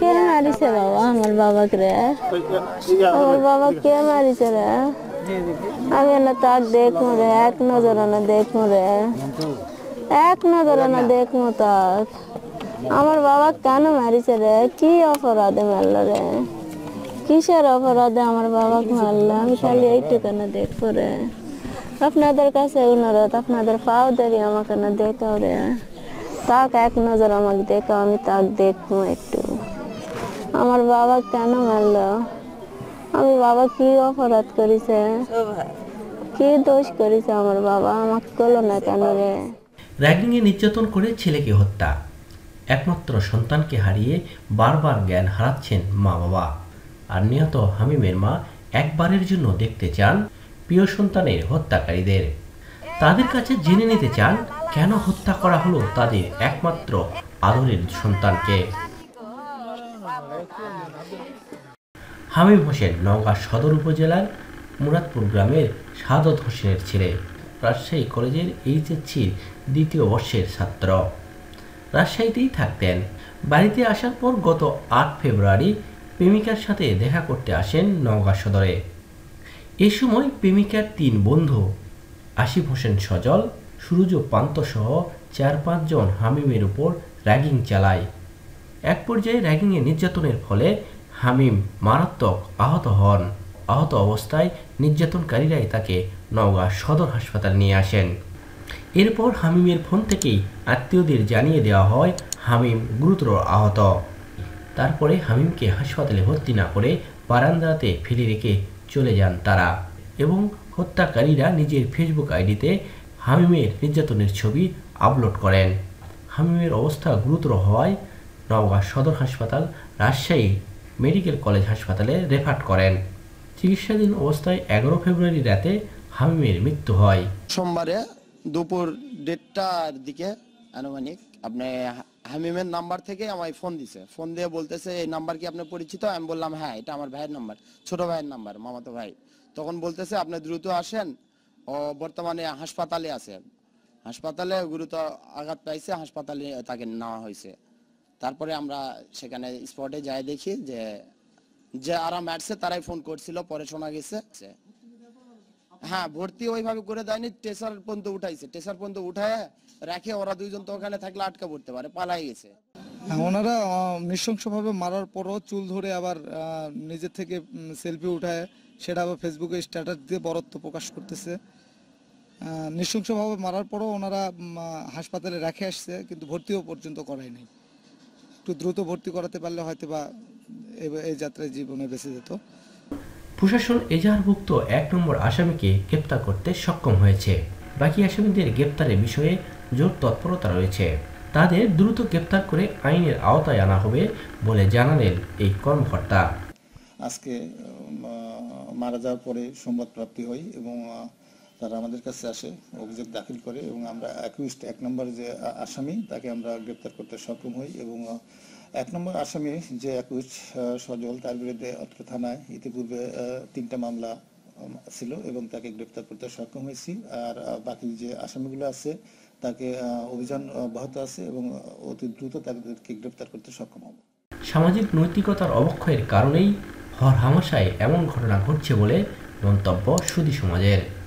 কেন মারিছে বাবা আমার বাবাকে রে আমার বাবা কে মারিছে রে আমি না তাক দেখো রে এক নজর না দেখো রে এক নজর না দেখো তাক আমার বাবা কেন মারিছে রে কি অপরাধে মারল রে কিসের অপরাধে আমার বাবাকে মারল আমি খালি এইটুকু না দেখবো রে আপনাদের কাছে অনুরোধ আপনাদের পাও দেরি আমাকে না দেখাও রে তাক এক নজর আমাকে দেখো আমি তাক দেখবো একটু আমার বাবা কেন মারলো আমি বাবা কি অপরাধ করেছে কি দোষ করেছে আমার বাবা আমাকে করলো না কেন রে র্যাগিংয়ে নির্যাতন করে ছেলেকে হত্যা একমাত্র সন্তানকে হারিয়ে বারবার জ্ঞান হারাচ্ছেন মা বাবা আর নিহত হামিমের মা একবারের জন্য দেখতে চান প্রিয় সন্তানের হত্যাকারীদের তাদের কাছে জেনে নিতে চান কেন হত্যা করা হলো তাদের একমাত্র আদরের সন্তানকে হামিম হোসেন নওগাঁ সদর উপজেলার মুরাদপুর গ্রামের সাদত হোসেনের ছেলে রাজশাহী কলেজের এইচএসসির দ্বিতীয় বর্ষের ছাত্র রাজশাহীতেই থাকতেন বাড়িতে আসার পর গত আট ফেব্রুয়ারি প্রেমিকার সাথে দেখা করতে আসেন নওগাঁ সদরে এ সময় প্রেমিকার তিন বন্ধু আসিফ হোসেন সজল সুরজ প্রান্তসহ চার পাঁচজন হামিমের উপর র্যাগিং চালায় এক পর্যায়ে র্যাগিংয়ে নির্যাতনের ফলে হামিম মারাত্মক আহত হন আহত অবস্থায় নির্যাতনকারীরাই তাকে নওগাঁ সদর হাসপাতাল নিয়ে আসেন এরপর হামিমের ফোন থেকেই আত্মীয়দের জানিয়ে দেওয়া হয় হামিম গুরুতর আহত তারপরে হামিমকে হাসপাতালে ভর্তি না করে বারান্দাতে ফেলে রেখে চলে যান তারা এবং হত্যাকারীরা নিজের ফেসবুক আইডিতে হামিমের নির্যাতনের ছবি আপলোড করেন হামিমের অবস্থা গুরুতর হওয়ায় নওগাঁ সদর হাসপাতাল রাজশাহী মেডিকেল কলেজ হাসপাতালে রেফার করেন চিকিৎসাধীন অবস্থায় এগারো ফেব্রুয়ারি রাতে হামিমের মৃত্যু হয় সোমবারে দুপুর দেড়টার দিকে আনুমানিক আপনি হামিমের নাম্বার থেকে আমায় ফোন দিছে ফোন দিয়ে বলতেছে এই নাম্বার কি আপনার পরিচিত আমি বললাম হ্যাঁ এটা আমার ভাইয়ের নাম্বার ছোট ভাইয়ের নাম্বার মামাতো ভাই তখন বলতেছে আপনি দ্রুত আসেন বর্তমানে হাসপাতালে আছে হাসপাতালে গুরুতর আঘাত পাইছে হাসপাতালে তাকে নেওয়া হয়েছে তারপরে আমরা সেখানে স্পটে যাই দেখি যে যে আরাম আসছে তারাই ফোন করছিল পরে শোনা গেছে হ্যাঁ ভর্তি ওইভাবে করে দেয়নি টেসার পর্যন্ত উঠাইছে টেসার পর্যন্ত উঠায় রাখে ওরা দুইজন তো ওখানে থাকলে আটকে পড়তে পারে পালাই গেছে হ্যাঁ, ওনারা নৃশংসভাবে মারার পরও চুল ধরে আবার নিজের থেকে সেলফি উঠায় সেটা আবার ফেসবুকে স্ট্যাটাস দিয়ে বরত্ব প্রকাশ করতেছে নৃশংসভাবে মারার পরও ওনারা হাসপাতালে রেখে আসছে কিন্তু ভর্তিও পর্যন্ত করায় নাই একটু দ্রুত ভর্তি করাতে পারলে হয়তো বা এই যাত্রায় জীবনে বেঁচে যেত প্রশাসন এজাহারভুক্ত এক নম্বর আসামিকে গ্রেপ্তার করতে সক্ষম হয়েছে বাকি আসামিদের গ্রেপ্তারের বিষয়ে জোর তৎপরতা রয়েছে তাদের দ্রুত গ্রেপ্তার করে আইনের আওতায় আনা হবে বলে জানালেন এই কর্মকর্তা আজকে মারা যাওয়ার পরে সংবাদ প্রাপ্তি হয় এবং তারা আমাদের কাছে আসে অভিযোগ দাখিল করে এবং আমরা একুশ এক নম্বর যে আসামি তাকে আমরা গ্রেপ্তার করতে সক্ষম হই এবং এক নম্বর আসামি যে একুশ সজল তার বিরুদ্ধে অত্র থানায় ইতিপূর্বে তিনটা মামলা ছিল এবং তাকে গ্রেপ্তার করতে সক্ষম হয়েছি আর বাকি যে আসামিগুলো আছে তাকে অভিযান অব্যাহত আছে এবং অতি দ্রুত তাদেরকে গ্রেপ্তার করতে সক্ষম হব সামাজিক নৈতিকতার অবক্ষয়ের কারণেই হামাশায় এমন ঘটনা ঘটছে বলে মন্তব্য সুদী সমাজের